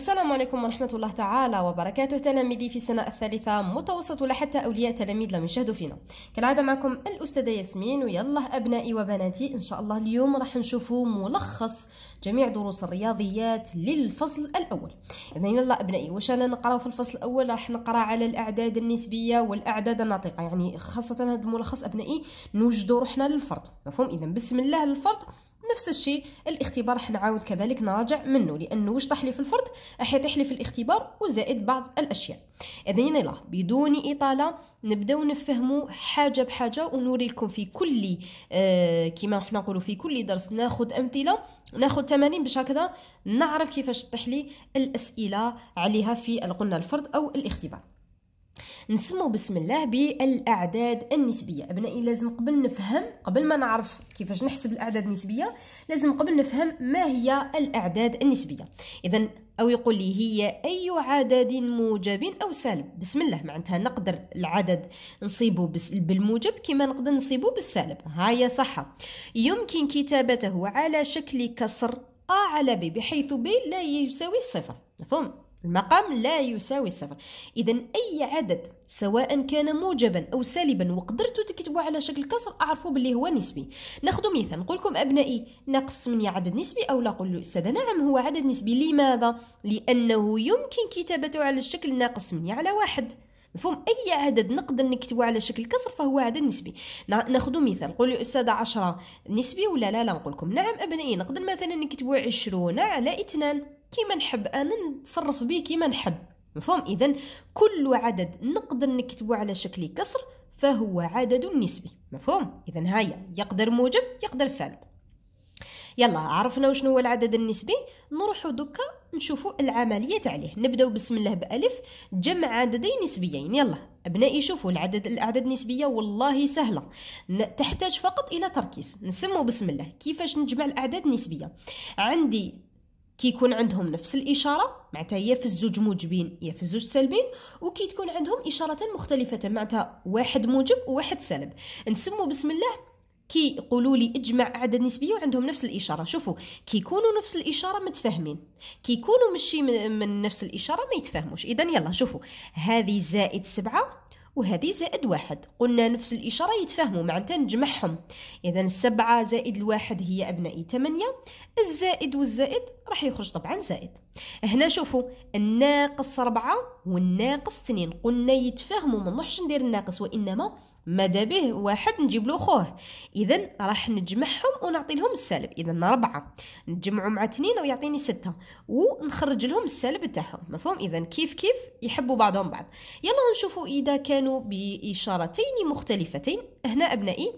السلام عليكم ورحمة الله تعالى وبركاته تلاميذي في السنة الثالثة متوسط ولا حتى أولياء تلاميذ لم يشاهدوا فينا كالعادة معكم الأستاذة ياسمين ويلا أبنائي وبناتي إن شاء الله اليوم راح نشوفوا ملخص جميع دروس الرياضيات للفصل الأول إذا يلا أبنائي واش أنا نقراو في الفصل الأول راح نقرا على الأعداد النسبية والأعداد الناطقة يعني خاصة هذا الملخص أبنائي نوجدو روحنا للفرد مفهوم إذا بسم الله للفرد نفس الشيء الاختبار راح نعاود كذلك نراجع منه لانه واش طاح لي في الفرد راح يطيح لي في الاختبار وزائد بعض الاشياء اذا يلا بدون اطاله نبداو نفهموا حاجه بحاجه ونوري لكم في كل آه كما حنا نقولوا في كل درس ناخذ امثله ناخذ تمارين باش هكذا نعرف كيفاش تطيح لي الاسئله عليها في القلنا الفرد او الاختبار نسمو بسم الله بالاعداد النسبيه ابنائي لازم قبل نفهم قبل ما نعرف كيفاش نحسب الاعداد النسبيه لازم قبل نفهم ما هي الاعداد النسبيه اذا او يقول لي هي اي عدد موجب او سالب بسم الله معناتها نقدر العدد نصيبه بالموجب كما نقدر نصيبه بالسالب هاي صح يمكن كتابته على شكل كسر ا على ب بحيث ب لا يساوي الصفر مفهوم المقام لا يساوي الصفر اذا اي عدد سواء كان موجبا او سالبا وقدرت تكتبوه على شكل كسر اعرفوا باللي هو نسبي ناخذ مثال نقول لكم ابنائي ناقص مني عدد نسبي او لا له استاذ نعم هو عدد نسبي لماذا لانه يمكن كتابته على الشكل ناقص مني على واحد مفهوم اي عدد نقدر نكتبه على شكل كسر فهو عدد نسبي ناخذ مثال قولي استاذ 10 نسبي ولا لا لا نقول لكم نعم ابنائي نقدر مثلا نكتبه 20 على 2 كيما نحب انا نتصرف به كيما نحب مفهوم اذا كل عدد نقدر نكتبه على شكل كسر فهو عدد نسبي مفهوم اذا هيا يقدر موجب يقدر سالب يلا عرفنا وشنو هو العدد النسبي نروح دوكا نشوفوا العمليه عليه نبداو بسم الله بالف جمع عددين نسبيين يلا ابنائي شوفوا العدد الاعداد النسبيه والله سهله تحتاج فقط الى تركيز نسمو بسم الله كيفاش نجمع الاعداد النسبيه عندي كي يكون عندهم نفس الإشارة معناتها يا في الزوج موجبين يا في الزوج سالبين وكي تكون عندهم إشارتان مختلفتان معناتها واحد موجب وواحد سالب نسمو بسم الله كي يقولوا لي اجمع اعداد نسبيه وعندهم نفس الاشاره شوفوا كي يكونوا نفس الاشاره متفاهمين كي يكونوا مشي من نفس الاشاره ما يتفاهموش اذا يلا شوفوا هذه زائد سبعة وهذه زائد واحد قلنا نفس الإشارة يتفاهموا معناتها نجمعهم إذا السبعة زائد الواحد هي أبنائي ثمانية الزائد والزائد راح يخرج طبعا زائد هنا شوفوا الناقص ربعة والناقص تنين قلنا يتفاهموا ما نروحش ندير الناقص وانما ماذا به واحد نجيب له خوه اذا راح نجمعهم ونعطي لهم السالب اذا ربعة نجمعوا مع تنين ويعطيني ستة ونخرج لهم السالب تاعهم مفهوم اذا كيف كيف يحبوا بعضهم بعض يلا نشوفوا اذا كانوا باشارتين مختلفتين هنا ابنائي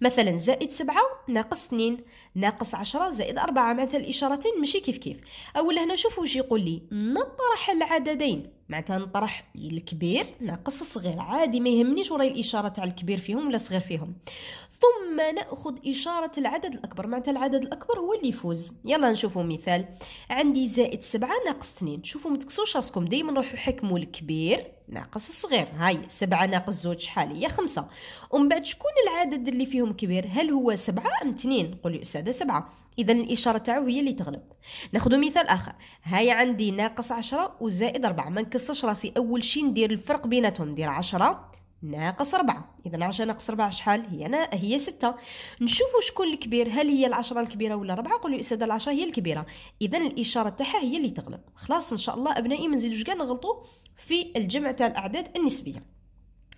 مثلا زائد سبعة ناقص اثنين ناقص عشرة زائد أربعة معناتها الإشارتين ماشي كيف كيف أولا هنا شوفوا واش يقول لي نطرح العددين معناتها نطرح الكبير ناقص الصغير عادي ما يهمنيش وراي الاشاره تاع الكبير فيهم ولا الصغير فيهم ثم ناخذ اشاره العدد الاكبر معناتها العدد الاكبر هو اللي يفوز يلا نشوفوا مثال عندي زائد سبعة ناقص اثنين شوفوا ما تكسوش راسكم دائما نروحوا حكموا الكبير ناقص الصغير هاي سبعة ناقص زوج شحال هي خمسة ومن بعد شكون العدد اللي فيهم كبير هل هو سبعة أم اثنين قولوا أستاذة سبعة اذا الاشاره تاعو هي اللي تغلب ناخذ مثال اخر هاي عندي ناقص عشرة وزائد أربعة ما نكسرش راسي اول شي ندير الفرق بيناتهم ندير عشرة ناقص أربعة إذا عشرة ناقص أربعة شحال هي أنا هي ستة نشوفوا شكون الكبير هل هي العشرة الكبيرة ولا أربعة قولوا أستاذ العشرة هي الكبيرة إذا الإشارة تاعها هي اللي تغلب خلاص إن شاء الله أبنائي ما نزيدوش كاع نغلطوا في الجمع تاع الأعداد النسبية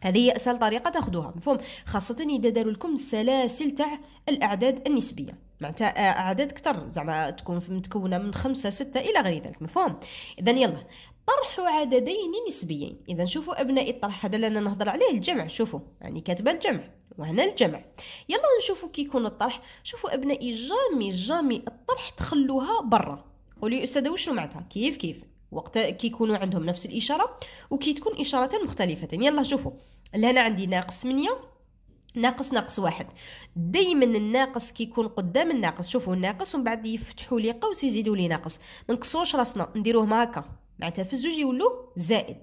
هذه هي اسهل طريقه تاخذوها مفهوم خاصه اذا داروا لكم السلاسل تاع الاعداد النسبيه معناتها آه، اعداد كثر زعما تكون متكونه من خمسة ستة الى غير ذلك مفهوم اذا يلا طرح عددين نسبيين اذا شوفوا ابنائي الطرح هذا اللي انا نهضر عليه الجمع شوفوا يعني كاتبه الجمع وهنا الجمع يلا نشوفوا كي يكون الطرح شوفوا ابنائي جامي جامي الطرح تخلوها برا قولي استاذه وشو معناتها كيف كيف وقت كيكونوا عندهم نفس الإشارة وكي تكون اشاره مختلفه يلا شوفوا لهنا عندي ناقص 8 ناقص ناقص واحد دائما الناقص كيكون قدام الناقص شوفوا الناقص ومن بعد يفتحوا لي قوس يزيدوا لي ناقص ما نكسوش راسنا نديروهم هكا معناتها في الزوج يولو زائد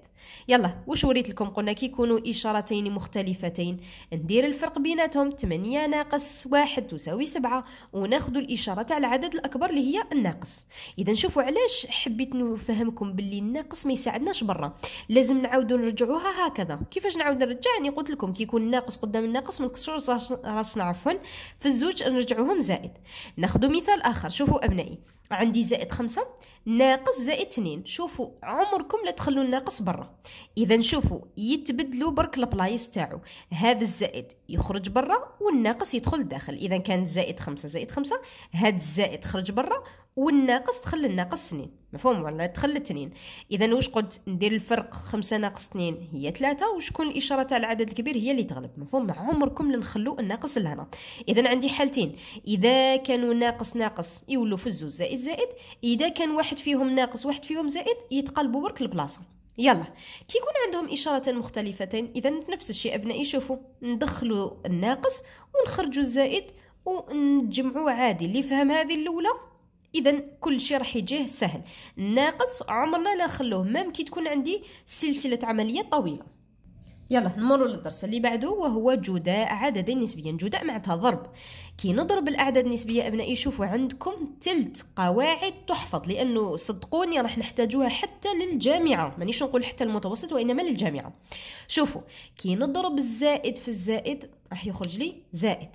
يلا واش وريت لكم قلنا كي يكونوا اشارتين مختلفتين ندير الفرق بيناتهم 8 ناقص 1 تساوي 7 وناخذ الاشاره تاع العدد الاكبر اللي هي الناقص اذا شوفوا علاش حبيت نفهمكم باللي الناقص ما يساعدناش برا لازم نعاودوا نرجعوها هكذا كيفاش نعاود نرجع يعني قلت لكم كي يكون الناقص قدام الناقص ما نكسروش راسنا عفوا في الزوج نرجعوهم زائد ناخذ مثال اخر شوفوا ابنائي عندي زائد 5 ناقص زائد اثنين شوفوا عمركم لا تخلوا الناقص برا اذا شوفوا يتبدلوا برك البلايص تاعو هذا الزائد يخرج برا والناقص يدخل لداخل اذا كان زائد خمسة زائد خمسة هاد الزائد خرج برا والناقص دخل للناقص اثنين مفهوم ولا دخل التنين اذا واش قلت ندير الفرق خمسة ناقص اثنين هي ثلاثة وشكون الاشاره تاع العدد الكبير هي اللي تغلب مفهوم مع عمركم لنخلو الناقص لهنا اذا عندي حالتين اذا كانوا ناقص ناقص يولوا في الزوز زائد زائد اذا كان واحد فيهم ناقص واحد فيهم زائد يتقلبوا برك البلاصه يلا كي يكون عندهم إشارة مختلفتين اذا نفس الشيء ابنائي شوفوا ندخلوا الناقص ونخرجوا الزائد ونجمعوا عادي اللي فهم هذه الاولى اذا كل شيء راح يجيه سهل ناقص عمرنا لا نخلوه مام كي تكون عندي سلسله عمليات طويله يلا نمروا للدرس اللي بعده وهو جداء عددين نسبيا جداء معناتها ضرب كي نضرب الاعداد النسبيه ابنائي شوفوا عندكم تلت قواعد تحفظ لانه صدقوني راح نحتاجوها حتى للجامعه مانيش نقول حتى المتوسط وانما للجامعه شوفوا كي نضرب الزائد في الزائد راح يخرج لي زائد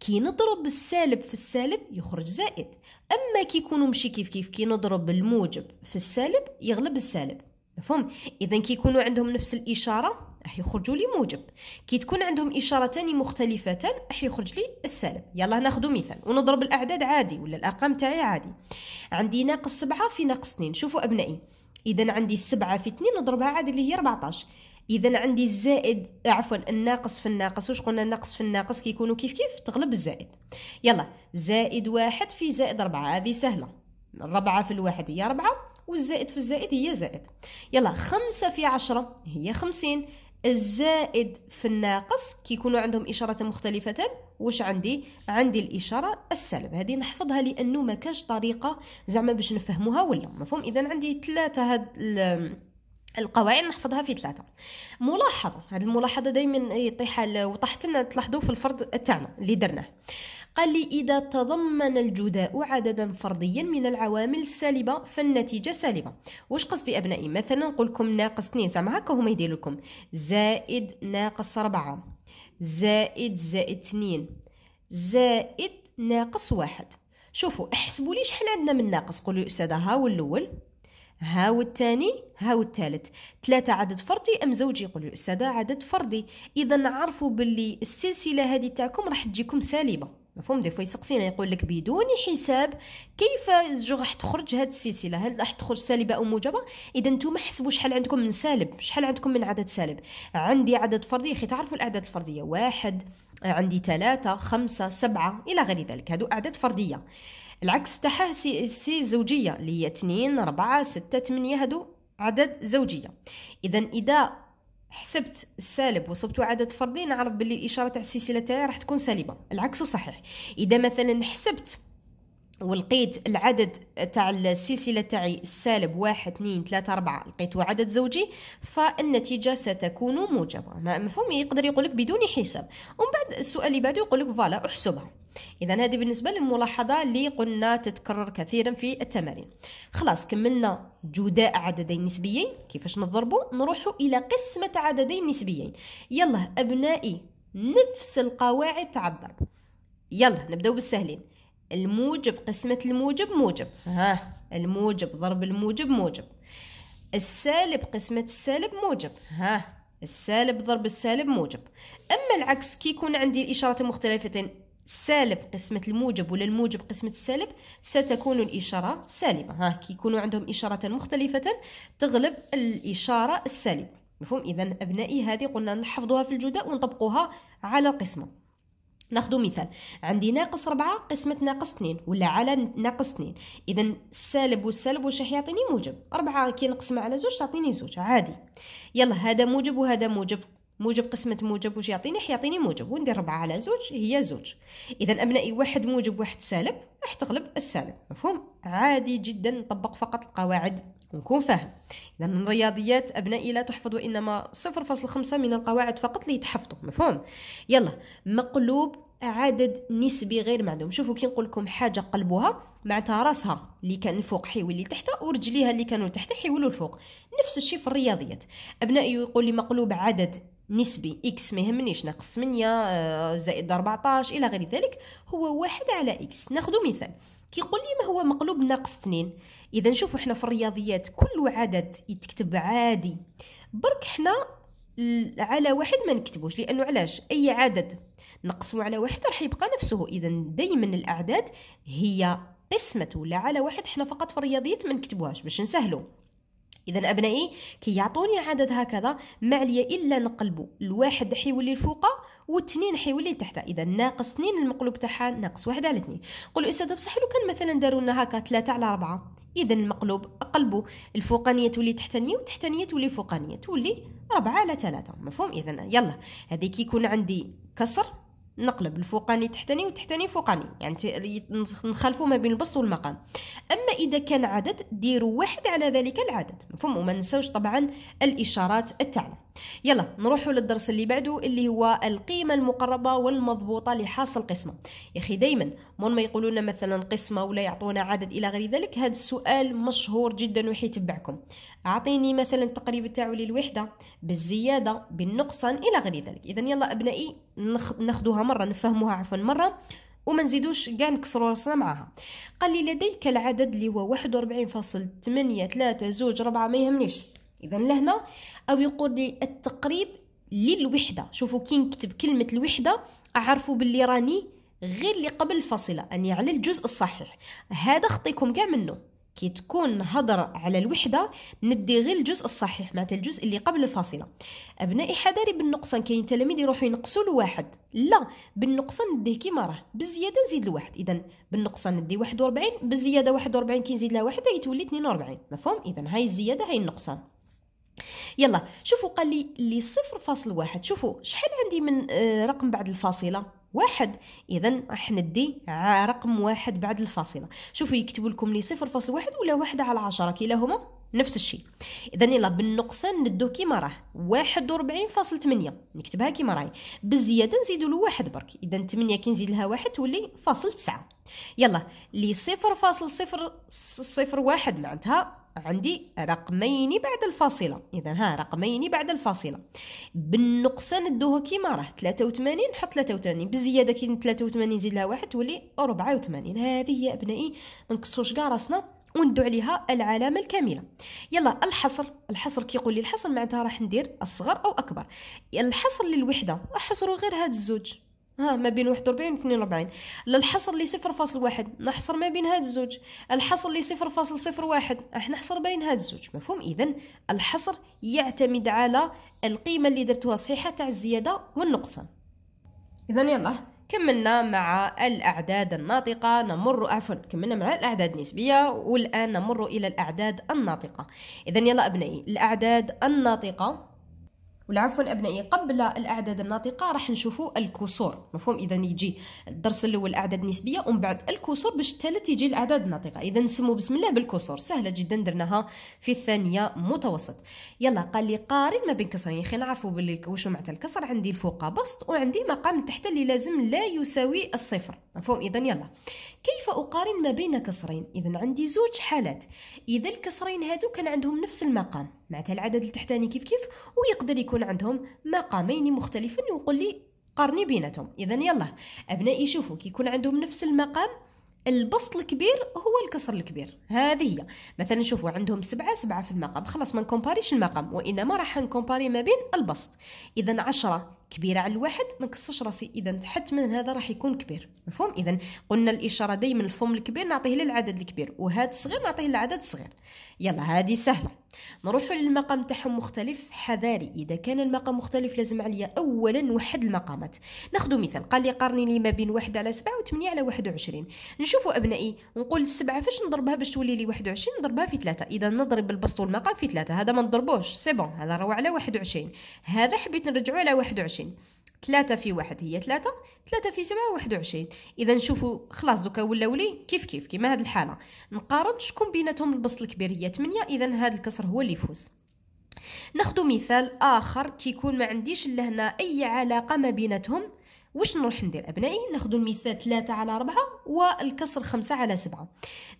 كي نضرب السالب في السالب يخرج زائد اما كي يكونوا مشي كيف كيف كي نضرب الموجب في السالب يغلب السالب مفهوم اذا كي يكونوا عندهم نفس الاشاره راح يخرجوا لي موجب كي تكون عندهم اشارتان مختلفتان راح يخرج لي السالب يلا ناخذ مثال ونضرب الاعداد عادي ولا الارقام تاعي عادي عندي ناقص سبعة في ناقص 2 شوفوا ابنائي اذا عندي سبعة في 2 نضربها عادي اللي هي 14 اذا عندي الزائد عفوا الناقص في الناقص واش قلنا الناقص في الناقص كيكونوا كيف كيف تغلب الزائد يلا زائد واحد في زائد أربعة هذه سهله الربعة في الواحد هي أربعة والزائد في الزائد هي زائد يلا خمسة في عشرة هي خمسين الزائد في الناقص كيكونوا عندهم إشارة مختلفة واش عندي عندي الإشارة السالب هذه نحفظها لأنه ما كاش طريقة زعما باش نفهموها ولا مفهوم إذا عندي ثلاثة هاد القوائم نحفظها في ثلاثة ملاحظة هذه الملاحظة دائما يطيح وطحت لنا تلاحظوا في الفرض تاعنا اللي درناه قال لي إذا تضمن الجداء عددا فرديا من العوامل السالبة فالنتيجة سالبة واش قصدي أبنائي مثلا نقولكم ناقص 2 زعما هكا هما يديروا لكم زائد ناقص 4 زائد زائد 2 زائد ناقص واحد شوفوا احسبوا لي شحال عندنا من ناقص قولوا الأستاذة ها الأول هاو الثاني هاو الثالث ثلاثة عدد فردي أم زوجي يقول السادة عدد فردي إذا عرفوا باللي السلسلة هذه تاعكم راح تجيكم سالبة مفهوم دي فوا يسقسينا يقول لك بدون حساب كيف راح تخرج هذه السلسله هل راح تخرج سالبه او موجبه اذا نتوما حسبوا شحال عندكم من سالب شحال عندكم من عدد سالب عندي عدد فردي اخي تعرفوا الاعداد الفرديه واحد عندي ثلاثة خمسة سبعة إلى غير ذلك هادو أعداد فردية العكس تاعها سي, سي زوجية اللي هي اثنين ربعة ستة ثمانية هادو عدد زوجية إذا إذا حسبت السالب وصبت عدد فردي نعرف باللي الإشارة تاع السلسلة تاعي راح تكون سالبة العكس صحيح إذا مثلا حسبت ولقيت العدد تاع السلسلة تاعي السالب واحد اثنين ثلاثة أربعة لقيته عدد زوجي فالنتيجة ستكون موجبة مفهوم يقدر يقولك بدون حساب ومن بعد السؤال اللي بعده يقولك فوالا احسبها اذا هذه بالنسبه للملاحظه اللي قلنا تتكرر كثيرا في التمارين خلاص كملنا جداء عددين نسبيين كيفاش نضربوا نروحوا الى قسمه عددين نسبيين يلا ابنائي نفس القواعد تاع الضرب يلا نبداو بالسهلين الموجب قسمه الموجب موجب ها الموجب ضرب الموجب موجب السالب قسمه السالب موجب ها السالب ضرب السالب موجب اما العكس كي يكون عندي الاشارات مختلفتين سالب قسمة الموجب ولا الموجب قسمة السالب ستكون الإشارة سالبة ها كي يكونوا عندهم إشارة مختلفة تغلب الإشارة السالبة مفهوم إذا أبنائي هذه قلنا نحفظوها في الجداء ونطبقوها على القسمة ناخذ مثال عندي ناقص ربعة قسمة ناقص اثنين ولا على ناقص اثنين إذا السالب والسالب واش راح يعطيني موجب ربعة كي نقسمها على زوج تعطيني زوج عادي يلا هذا موجب وهذا موجب موجب قسمة موجب واش يعطيني حيعطيني موجب وندير ربعة على زوج هي زوج إذا أبنائي واحد موجب واحد سالب راح تغلب السالب مفهوم عادي جدا نطبق فقط القواعد ونكون فاهم إذا الرياضيات أبنائي لا تحفظ وإنما 0.5 من القواعد فقط اللي تحفظوا مفهوم يلا مقلوب عدد نسبي غير معدوم شوفوا كي نقول لكم حاجه قلبوها معناتها راسها اللي كان الفوق حيولي تحت ورجليها اللي كانوا تحت حيولوا الفوق نفس الشيء في الرياضيات ابنائي يقول لي مقلوب عدد نسبي اكس ما يهمنيش ناقص 8 آه، زائد 14 الى غير ذلك هو واحد على اكس ناخذ مثال كيقول لي ما هو مقلوب ناقص 2 اذا نشوفوا احنا في الرياضيات كل عدد يتكتب عادي برك احنا على واحد ما نكتبوش لانه علاش اي عدد نقسمه على واحد راح يبقى نفسه اذا دائما الاعداد هي قسمة ولا على واحد احنا فقط في الرياضيات ما نكتبوهاش باش نسهلو اذا ابنائي كي يعطوني عدد هكذا ما عليا الا نقلبو الواحد حيولي لفوقه والتنين حيولي لتحت اذا ناقص 2 المقلوب تاعها ناقص واحد على 2 قولوا استاذ بصح لو كان مثلا داروا لنا هكا 3 على 4 اذا المقلوب قلبوا الفوقانيه تولي تحتانيه وتحتانيه تولي فوقانيه تولي 4 على 3 مفهوم اذا يلا هذه كي يكون عندي كسر نقلب الفوقاني تحتاني وتحتاني فوقاني يعني نخلفوا ما بين البسط والمقام اما اذا كان عدد ديروا واحد على ذلك العدد مفهوم وما ننساوش طبعا الاشارات التعليم يلا نروحوا للدرس اللي بعده اللي هو القيمة المقربة والمضبوطة لحاصل قسمة يا أخي دايما مون ما يقولون لنا مثلا قسمة ولا يعطونا عدد إلى غير ذلك هذا السؤال مشهور جدا وحيتبعكم أعطيني مثلا تقريب تاعو للوحدة بالزيادة بالنقصان إلى غير ذلك إذا يلا أبنائي ناخدوها مرة نفهموها عفوا مرة وما نزيدوش كاع نكسروا راسنا معاها قال لي لديك العدد اللي هو 41.8 3 زوج 4 ما يهمنيش اذا لهنا او يقول لي التقريب للوحده شوفوا كي نكتب كلمه الوحده اعرفوا باللي راني غير اللي قبل الفاصله اني على الجزء الصحيح هذا خطيكم كاع منه كي تكون هضر على الوحدة ندي غير الجزء الصحيح معناتها الجزء اللي قبل الفاصلة أبنائي حذاري بالنقصان كاين تلاميذ يروحوا ينقصوا الواحد لا بالنقصان نديه كيما راه بالزيادة نزيد الواحد إذا بالنقصان ندي 41 بالزيادة 41 كي نزيد لها واحدة يتولي 42 مفهوم إذا هاي الزيادة هاي النقصان يلا شوفوا قال لي لي صفر فاصل واحد شوفوا شحال عندي من آه، رقم بعد الفاصلة واحد اذا راح ندي رقم واحد بعد الفاصلة شوفوا يكتبوا لكم لي صفر فاصل واحد ولا واحدة على عشرة كلاهما نفس الشيء اذا يلا بالنقصان ندوه كيما راه واحد وربعين فاصل تمنية نكتبها كيما راهي بالزياده نزيدوا له واحد برك اذا تمنية كي نزيد لها واحد تولي فاصل تسعة يلا لي صفر فاصل صفر صفر واحد معنتها عندي رقمين بعد الفاصلة إذا ها رقمين بعد الفاصلة بالنقصان ندوه كيما راه 83 نحط 83 بالزيادة كي 83 نزيد لها واحد تولي 84 هذه هي أبنائي ما كاع راسنا وندو عليها العلامة الكاملة يلا الحصر الحصر كيقول لي الحصر معناتها راح ندير أصغر أو أكبر الحصر للوحدة أحصروا غير هاد الزوج ها ما بين 41 و 42 الحصر لي 0.1 نحصر ما بين هاد الزوج الحصر لي 0.01 راح نحصر بين هاد الزوج مفهوم اذا الحصر يعتمد على القيمه اللي درتوها صحيحه تاع الزياده والنقصان اذا يلا كملنا مع الأعداد الناطقة نمر عفوا كملنا مع الأعداد النسبية والآن نمر إلى الأعداد الناطقة إذا يلا أبنائي الأعداد الناطقة والعفو أبنائي قبل الأعداد الناطقة راح نشوفوا الكسور مفهوم إذا يجي الدرس الأول أعداد نسبية ومن بعد الكسور باش الثالث يجي الأعداد الناطقة إذا نسمو بسم الله بالكسور سهلة جدا درناها في الثانية متوسط يلا قال لي قارن ما بين كسرين خلينا نعرفوا باللي واش معناتها الكسر عندي الفوق بسط وعندي مقام تحت اللي لازم لا يساوي الصفر مفهوم اذا يلا كيف اقارن ما بين كسرين اذا عندي زوج حالات اذا الكسرين هادو كان عندهم نفس المقام معناتها العدد التحتاني كيف كيف ويقدر يكون عندهم مقامين مختلفين ويقول لي قارني بيناتهم اذا يلا ابنائي شوفوا كي يكون عندهم نفس المقام البسط الكبير هو الكسر الكبير هذه هي مثلا شوفوا عندهم سبعة سبعة في المقام خلاص ما نكومباريش المقام وإنما راح نكومباري ما بين البسط إذا عشرة كبيره على الواحد ما نقصش راسي اذا تحت من هذا راح يكون كبير مفهوم اذا قلنا الاشاره دائما الفم الكبير نعطيه للعدد الكبير وهذا الصغير نعطيه للعدد الصغير يلا هذه سهله نروحوا للمقام تاعهم مختلف حذاري اذا كان المقام مختلف لازم عليا اولا نوحد المقامات ناخذ مثال قال لي قارني لي ما بين 1 على 7 و8 على 21 نشوفوا ابنائي نقول 7 فاش نضربها باش تولي لي 21 نضربها في 3 اذا نضرب البسط والمقام في 3 هذا ما نضربوش سي بون هذا راهو على 21 هذا حبيت نرجعوا على 21 وعشرين ثلاثة في واحد هي ثلاثة ثلاثة في سبعة واحد وعشرين إذا نشوفوا خلاص دوكا ولا ولي كيف كيف كيما هاد الحالة نقارن شكون بيناتهم البسط الكبير هي ثمانية إذا هاد الكسر هو اللي يفوز ناخدو مثال آخر كيكون ما عنديش لهنا أي علاقة ما بيناتهم واش نروح ندير ابنائي ناخذ المثال 3 على 4 والكسر 5 على 7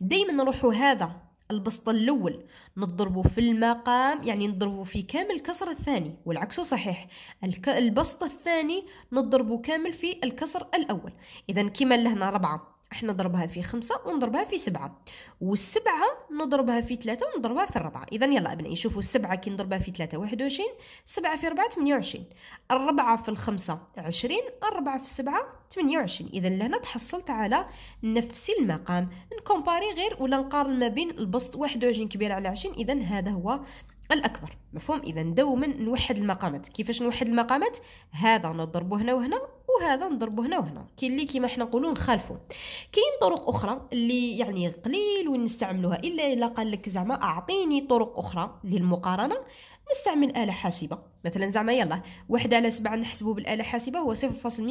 دائما نروحوا هذا البسط الأول نضربه في المقام يعني نضربه في كامل الكسر الثاني والعكس صحيح الك... البسط الثاني نضربه كامل في الكسر الأول إذا كما لهنا ربعة احنا نضربها في خمسة ونضربها في سبعة والسبعة نضربها في ثلاثة ونضربها في الربعة إذا يلا أبنائي شوفوا السبعة كي نضربها في ثلاثة واحد وعشرين سبعة في ربعة ثمانية وعشرين الربعة في الخمسة عشرين الربعة في السبعة ثمانية وعشرين إذا لهنا تحصلت على نفس المقام نكومباري غير ولا نقارن ما بين البسط واحد وعشرين كبير على عشرين إذا هذا هو الأكبر مفهوم إذا دوما نوحد المقامات كيفاش نوحد المقامات هذا نضربه هنا وهنا وهذا نضربه هنا وهنا كاين اللي كيما حنا نقولوا نخالفوا كاين طرق اخرى اللي يعني قليل ونستعملوها الا الا قال لك زعما اعطيني طرق اخرى للمقارنه نستعمل آلة حاسبة مثلا زعما يلا واحد على سبعة نحسبه بالآلة حاسبة هو صفر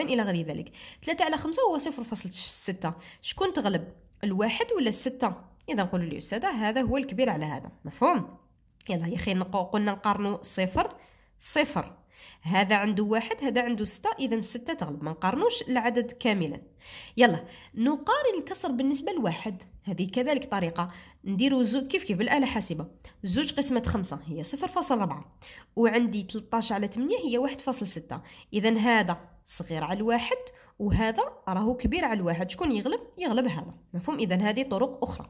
إلى غير ذلك ثلاثة على خمسة هو صفر ستة شكون تغلب الواحد ولا الستة اذا نقول للاستاذه هذا هو الكبير على هذا مفهوم يلا يا اخي قلنا نقارنوا صفر صفر هذا عنده واحد هذا عنده ستة إذا ستة تغلب ما نقارنوش العدد كاملا يلا نقارن الكسر بالنسبة لواحد هذه كذلك طريقة نديرو زو كيف كيف بالآلة حاسبة زوج قسمة خمسة هي صفر فاصل ربعة وعندي 13 على 8 هي واحد فاصل ستة إذا هذا صغير على الواحد وهذا راهو كبير على الواحد شكون يغلب يغلب هذا مفهوم اذا هذه طرق اخرى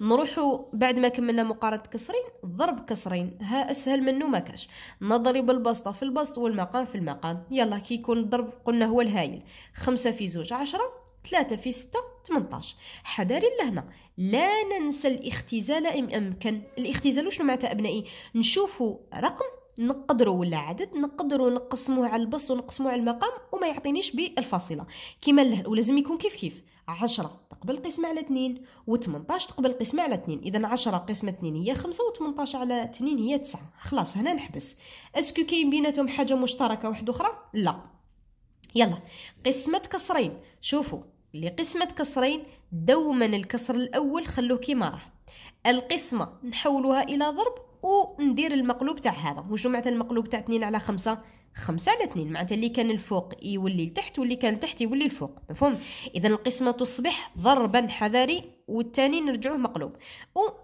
نروحوا بعد ما كملنا مقارنه كسرين ضرب كسرين ها اسهل منه ما كاش نضرب البسطه في البسط والمقام في المقام يلا كي يكون الضرب قلنا هو الهايل خمسة في زوج عشرة ثلاثة في ستة 18 حذاري لهنا لا ننسى الاختزال ان امكن الاختزال شنو معناتها ابنائي نشوفوا رقم نقدروا ولا عدد نقدروا نقسموه على البص ونقسموه على المقام وما يعطينيش بالفاصله كيما ولازم يكون كيف كيف 10 تقبل قسمة على 2 و18 تقبل قسمة على 2 اذا 10 قسمة 2 هي 5 و18 على 2 هي 9 خلاص هنا نحبس اسكو كاين بيناتهم حاجه مشتركه واحده اخرى لا يلا قسمة كسرين شوفوا اللي قسمة كسرين دوما الكسر الاول خلوه كيما راه القسمة نحولها الى ضرب وندير المقلوب تاع هذا وشنو معناتها المقلوب تاع 2 على 5 خمسة على اثنين معناتها اللي كان الفوق يولي لتحت واللي كان لتحت يولي الفوق مفهوم اذا القسمة تصبح ضربا حذري والثاني نرجعوه مقلوب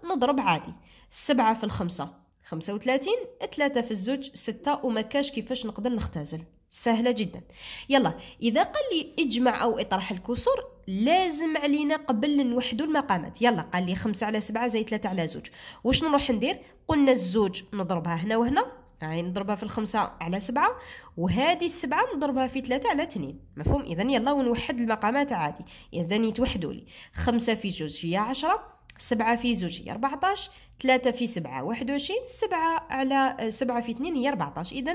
ونضرب عادي سبعة في الخمسة خمسة وثلاثين ثلاثة في الزوج ستة وما كاش كيفاش نقدر نختزل سهلة جدا يلا إذا قال لي اجمع أو اطرح الكسور لازم علينا قبل نوحدوا المقامات يلا قال لي خمسة على سبعة زي ثلاثة على زوج واش نروح ندير قلنا الزوج نضربها هنا وهنا هاي نضربها في الخمسة على سبعة وهذه السبعة نضربها في ثلاثة على اثنين مفهوم إذا يلا ونوحد المقامات عادي إذا يتوحدوا لي خمسة في زوج هي عشرة سبعة في زوج هي أربعتاش ثلاثة في سبعة واحد وعشرين سبعة على سبعة في اثنين هي أربعتاش إذا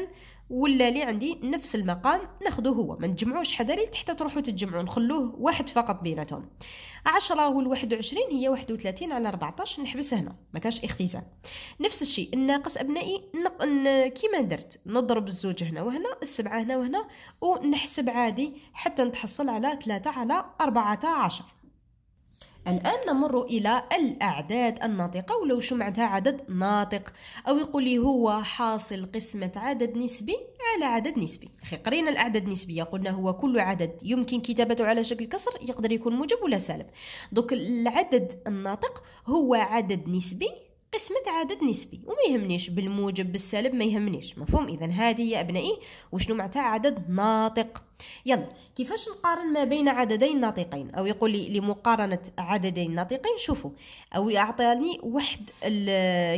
ولا اللي عندي نفس المقام ناخده هو ما نجمعوش حدري حتى تروحوا تتجمعوا نخلوه واحد فقط بيناتهم 10 والواحد وعشرين هي واحد وثلاثين على 14 نحبس هنا ما كاش اختزال نفس الشيء الناقص ابنائي نق... ن... كيما درت نضرب الزوج هنا وهنا السبعة هنا وهنا ونحسب عادي حتى نتحصل على 3 على 14 الآن نمر إلى الأعداد الناطقة ولو شمعتها عدد ناطق أو يقول لي هو حاصل قسمة عدد نسبي على عدد نسبي أخي قرينا الأعداد النسبية قلنا هو كل عدد يمكن كتابته على شكل كسر يقدر يكون موجب ولا سالب دوك العدد الناطق هو عدد نسبي قسمة عدد نسبي وما يهمنيش بالموجب بالسالب ما يهمنيش مفهوم اذا هذه يا ابنائي وشنو معناتها عدد ناطق يلا كيفاش نقارن ما بين عددين ناطقين او يقول لي لمقارنه عددين ناطقين شوفوا او يعطيني واحد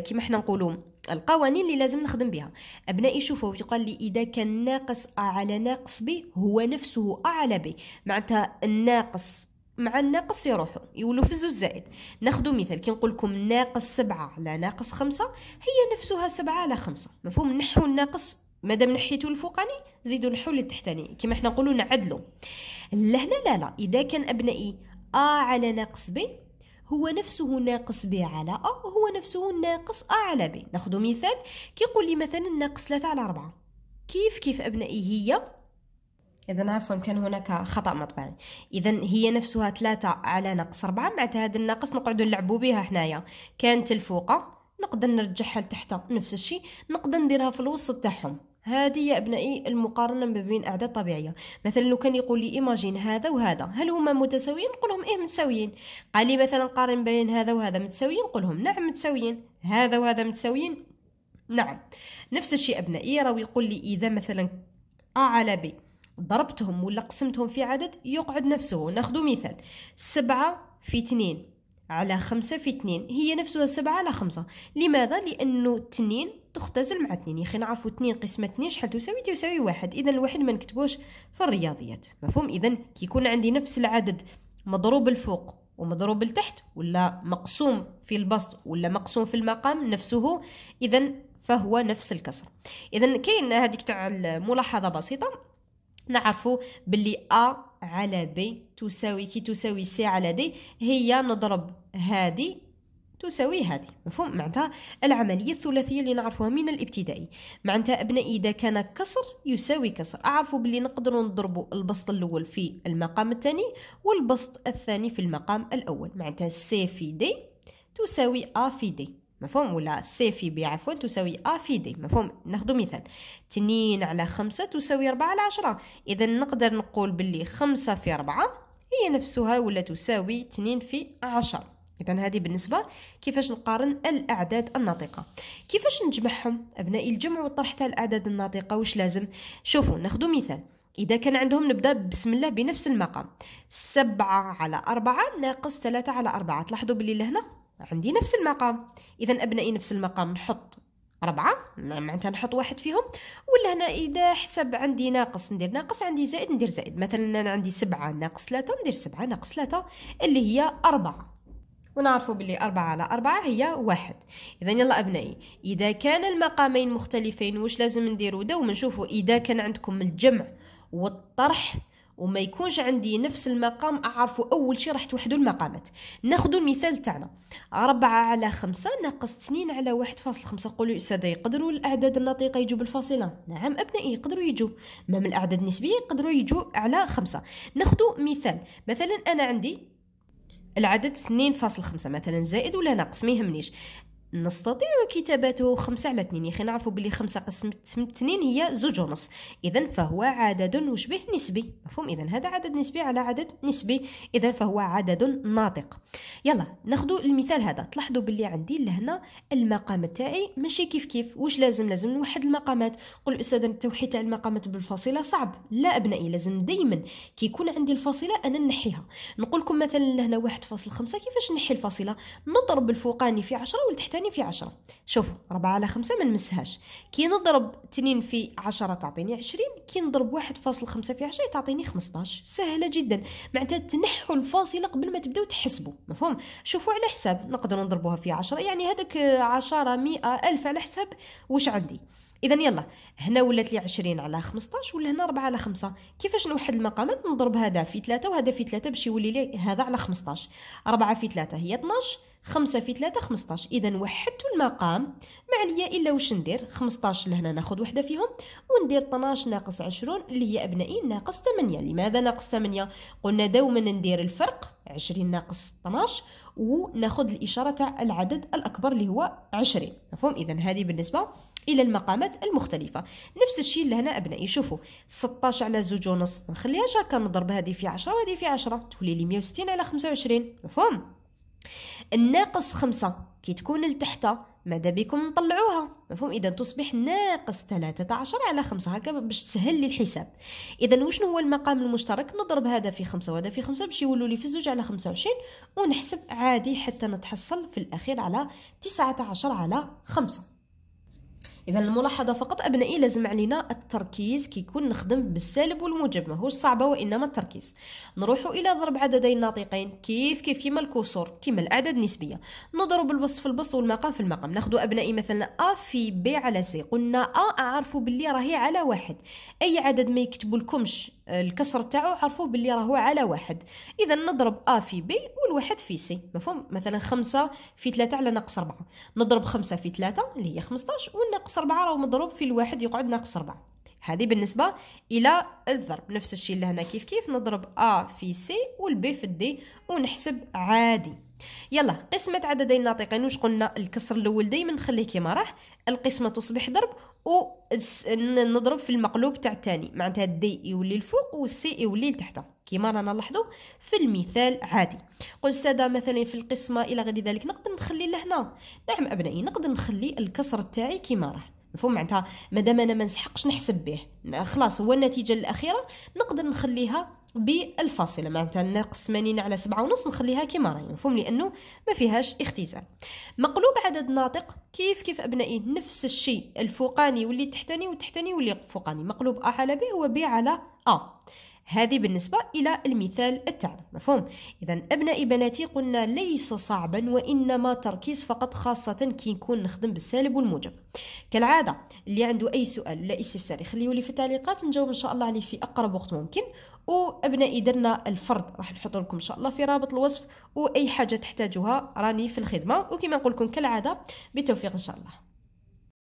كيما احنا نقولوا القوانين اللي لازم نخدم بها ابنائي شوفوا يقال لي اذا كان ناقص ا على ناقص ب هو نفسه ا على ب معناتها الناقص مع الناقص يروحوا يولوا في الزائد ناخدو مثال كي نقول لكم ناقص سبعة على ناقص خمسة هي نفسها سبعة على خمسة مفهوم نحو الناقص مادام نحيتو الفوقاني زيدو نحو للتحتاني كيما حنا نقولوا نعدلو لهنا لا لا اذا كان ابنائي ا على ناقص ب هو نفسه ناقص ب على ا هو نفسه ناقص ا على ب ناخدو مثال كيقول لي مثلا ناقص 3 على 4 كيف كيف ابنائي هي إذا عفوا كان هناك خطأ مطبعي إذا هي نفسها ثلاثة على ناقص أربعة معناتها هذا الناقص نقعدو نلعبو بها حنايا كانت الفوقة نقدر نرجعها لتحت نفس الشيء نقدر نديرها في الوسط تاعهم هذه يا ابنائي المقارنة ما بين أعداد طبيعية مثلا لو كان يقول لي إيماجين هذا وهذا هل هما متساويين نقول لهم إيه متساويين قال لي مثلا قارن بين هذا وهذا متساويين نقول لهم نعم متساويين هذا وهذا متساويين نعم نفس الشيء أبنائي راهو يقول لي إذا مثلا أ على ب ضربتهم ولا قسمتهم في عدد يقعد نفسه ناخذ مثال سبعة في اثنين على خمسة في اثنين هي نفسها سبعة على خمسة لماذا؟ لأنه اثنين تختزل مع اثنين يخي نعرفوا اثنين قسمة اثنين شحال تساوي تساوي واحد إذا الواحد ما نكتبوش في الرياضيات مفهوم إذا كيكون عندي نفس العدد مضروب الفوق ومضروب لتحت ولا مقسوم في البسط ولا مقسوم في المقام نفسه إذا فهو نفس الكسر إذا كاين هذيك تاع الملاحظة بسيطة نعرفوا باللي أ على ب تساوي كي تساوي سي على دي هي نضرب هذه تساوي هذه مفهوم معناتها العملية الثلاثية اللي نعرفوها من الابتدائي معناتها أبنائي إذا كان كسر يساوي كسر أعرفوا باللي نقدروا نضربوا البسط الأول في المقام الثاني والبسط الثاني في المقام الأول معناتها سي في دي تساوي أ في دي مفهوم ولا سي في بي عفوا تساوي ا في دي مفهوم ناخذ مثال تنين على خمسة تساوي ربعة على عشرة اذا نقدر نقول باللي خمسة في ربعة هي نفسها ولا تساوي تنين في عشرة اذا هذه بالنسبه كيفاش نقارن الاعداد الناطقه كيفاش نجمعهم ابنائي الجمع والطرح تاع الاعداد الناطقه واش لازم شوفوا ناخذ مثال إذا كان عندهم نبدأ بسم الله بنفس المقام سبعة على أربعة ناقص 3 على أربعة تلاحظوا باللي لهنا عندي نفس المقام اذا ابنائي نفس المقام نحط أربعة معناتها نحط واحد فيهم ولا هنا إذا حسب عندي ناقص ندير ناقص عندي زائد ندير زائد مثلا أنا عندي سبعة ناقص ثلاثة ندير سبعة ناقص ثلاثة اللي هي أربعة ونعرفوا باللي أربعة على أربعة هي واحد إذا يلا أبنائي إذا كان المقامين مختلفين واش لازم نديرو دوما نشوفوا إذا كان عندكم الجمع والطرح وما يكونش عندي نفس المقام أعرف اول شيء راح توحدوا المقامات ناخذ المثال تاعنا أربعة على خمسة ناقص اثنين على واحد فاصل خمسة قولوا الساده يقدروا الاعداد النطيقه يجوا بالفاصله نعم ابنائي يقدروا يجوا من الاعداد النسبيه يقدروا يجوا على خمسة ناخذ مثال مثلا انا عندي العدد 2.5 مثلا زائد ولا ناقص ما يهمنيش نستطيع كتابته خمسة على اثنين يخي نعرفوا بلي خمسة قسم اثنين هي زوج ونص إذا فهو عدد وشبه نسبي مفهوم إذا هذا عدد نسبي على عدد نسبي إذا فهو عدد ناطق يلا ناخذ المثال هذا تلاحظوا بلي عندي لهنا المقام تاعي ماشي كيف كيف واش لازم لازم نوحد المقامات قل أستاذ التوحيد تاع المقامات بالفاصلة صعب لا أبنائي لازم دايما كي يكون عندي الفاصلة أنا نحيها نقول لكم مثلا لهنا واحد فاصل خمسة كيفاش نحي الفاصلة نضرب الفوقاني في عشرة والتحتاني الثاني في عشرة شوفوا ربعة على خمسة ما نمسهاش كي نضرب تنين في عشرة تعطيني عشرين كي نضرب واحد فاصل خمسة في عشرة تعطيني خمسطاش سهلة جدا معناتها تنحوا الفاصلة قبل ما تبداو تحسبوا مفهوم شوفوا على حساب نقدروا نضربوها في عشرة يعني هذاك عشرة مئة ألف على حساب وش عندي اذا يلا هنا ولات لي 20 على 15 ولا هنا 4 على 5 كيفاش نوحد المقامات نضرب هذا في 3 وهذا في 3 باش يولي لي هذا على 15 4 في 3 هي 12 خمسة في ثلاثة خمسطاش إذا وحدت المقام ما عليا إلا واش ندير خمسطاش لهنا ناخد وحدة فيهم وندير طناش ناقص عشرون اللي هي أبنائي ناقص تمنية لماذا ناقص تمنية قلنا دوما ندير الفرق عشرين ناقص طناش وناخد الإشارة تاع العدد الأكبر اللي هو عشرين مفهوم إذا هذه بالنسبة إلى المقامات المختلفة نفس الشيء لهنا أبنائي شوفوا ستاش على زوج ونص ما نخليهاش هكا نضرب هذه في عشرة وهذه في عشرة تولي لي مية وستين على خمسة وعشرين مفهوم الناقص خمسة كي تكون لتحتها ماذا بكم نطلعوها مفهوم اذا تصبح ناقص 13 على 5 هكا باش تسهل لي الحساب اذا وشنو هو المقام المشترك نضرب هذا في 5 وهذا في 5 باش يولوا لي في الزوج على 25 ونحسب عادي حتى نتحصل في الاخير على 19 على 5 اذا الملاحظه فقط ابنائي لازم علينا التركيز كيكون نخدم بالسالب والموجب ماهوش صعبه وانما التركيز نروحوا الى ضرب عددين ناطقين كيف كيف كيما الكسور كيما الاعداد النسبيه نضرب الوصف في البسط والمقام في المقام ناخذ ابنائي مثلا ا في بي على سي قلنا ا اعرفوا باللي راهي على واحد اي عدد ما يكتبولكمش الكسر تاعو عرفوه باللي راهو على واحد اذا نضرب ا في بي والواحد في سي مفهوم مثلا خمسة في ثلاثة على ناقص أربعة نضرب خمسة في ثلاثة اللي هي 15 والناقص أربعة راهو مضروب في الواحد يقعد ناقص أربعة هذه بالنسبة إلى الضرب نفس الشيء اللي هنا كيف كيف نضرب A في سي والبي في الدي ونحسب عادي يلا قسمة عددين ناطقين واش قلنا الكسر الأول دايما نخليه كيما راح القسمة تصبح ضرب و نضرب في المقلوب تاع الثاني معناتها دي يولي الفوق والسي يولي لتحت كيما رانا نلاحظوا في المثال عادي قل السادة مثلا في القسمة إلى غير ذلك نقدر نخلي لهنا نعم أبنائي نقدر نخلي الكسر تاعي كيما راه مفهوم معناتها مادام انا ما نسحقش نحسب به خلاص هو النتيجه الاخيره نقدر نخليها بالفاصله معناتها ناقص 80 على سبعة ونص نخليها كيما راهي مفهوم لانه ما فيهاش اختزال مقلوب عدد ناطق كيف كيف ابنائي نفس الشيء الفوقاني واللي تحتاني والتحتاني واللي فوقاني مقلوب ا على ب هو ب على ا هذه بالنسبة إلى المثال التالي مفهوم إذا أبنائي بناتي قلنا ليس صعبا وإنما تركيز فقط خاصة كي نكون نخدم بالسالب والموجب كالعادة اللي عنده أي سؤال ولا استفسار يخليه لي في التعليقات نجاوب إن شاء الله عليه في أقرب وقت ممكن وابنائي درنا الفرد راح نحط لكم ان شاء الله في رابط الوصف واي حاجه تحتاجوها راني في الخدمه وكما نقول لكم كالعاده بالتوفيق ان شاء الله